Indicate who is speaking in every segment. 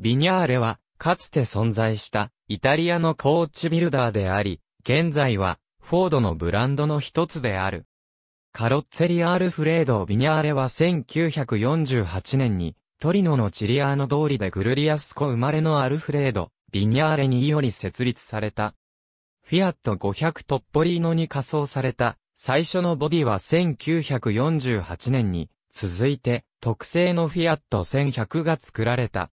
Speaker 1: ビニャーレは、かつて存在した、イタリアのコーチビルダーであり、現在は、フォードのブランドの一つである。カロッツェリアールフレード・ビニャーレは1948年に、トリノのチリアーノ通りでグルリアスコ生まれのアルフレード・ビニャーレにより設立された。フィアット500トッポリーノに仮装された、最初のボディは1948年に、続いて、特製のフィアット1100が作られた。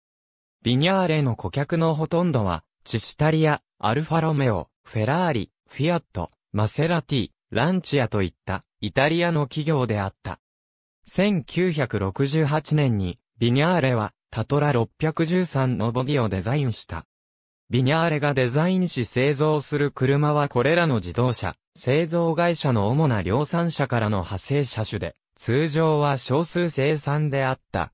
Speaker 1: ビニャーレの顧客のほとんどは、チシタリア、アルファロメオ、フェラーリ、フィアット、マセラティ、ランチアといったイタリアの企業であった。1968年にビニャーレはタトラ613のボディをデザインした。ビニャーレがデザインし製造する車はこれらの自動車、製造会社の主な量産車からの派生車種で、通常は少数生産であった。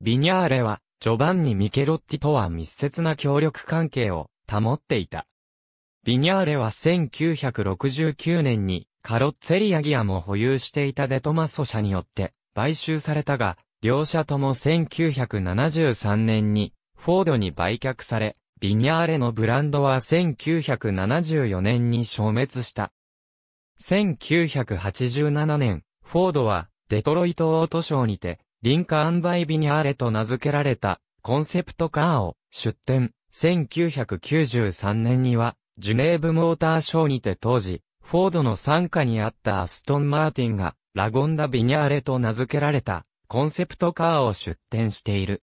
Speaker 1: ビニャーレはジョバンニ・ミケロッティとは密接な協力関係を保っていた。ビニャーレは1969年にカロッツェリアギアも保有していたデトマソ社によって買収されたが、両社とも1973年にフォードに売却され、ビニャーレのブランドは1974年に消滅した。1987年、フォードはデトロイトオートショーにてリンカーンバイビニャーレと名付けられたコンセプトカーを出展。1993年には、ジュネーブモーターショーにて当時、フォードの傘下にあったアストン・マーティンが、ラゴンダ・ビニャーレと名付けられた、コンセプトカーを出展している。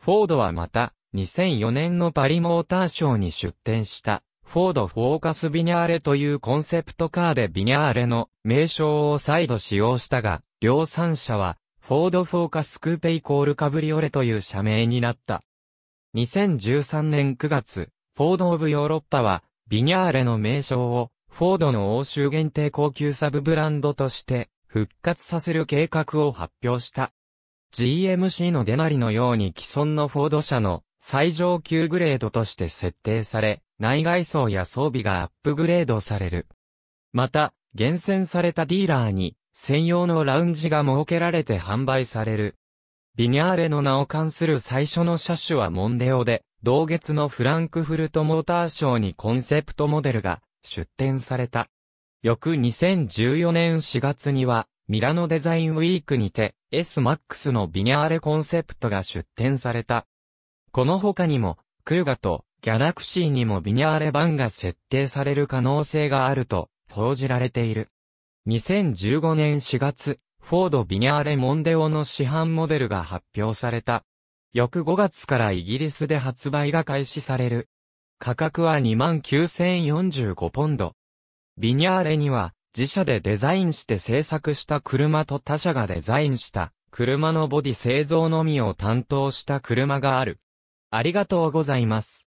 Speaker 1: フォードはまた、2004年のパリモーターショーに出展した、フォードフォーカス・ビニャーレというコンセプトカーでビニャーレの名称を再度使用したが、量産車はフォードフォーカスクーペイコールカブリオレという社名になった。2013年9月、フォード・オブ・ヨーロッパは、ビニャーレの名称を、フォードの欧州限定高級サブブランドとして、復活させる計画を発表した。GMC のデナリのように既存のフォード社の最上級グレードとして設定され、内外装や装備がアップグレードされる。また、厳選されたディーラーに専用のラウンジが設けられて販売される。ビニャーレの名を冠する最初の車種はモンデオで、同月のフランクフルトモーターショーにコンセプトモデルが出展された。翌2014年4月には、ミラノデザインウィークにて S-MAX のビニャーレコンセプトが出展された。この他にも、クーガとギャラクシーにもビニャーレ版が設定される可能性があると報じられている。2015年4月、フォード・ビニャーレ・モンデオの市販モデルが発表された。翌5月からイギリスで発売が開始される。価格は29,045ポンド。ビニャーレには自社でデザインして制作した車と他社がデザインした車のボディ製造のみを担当した車がある。ありがとうございます。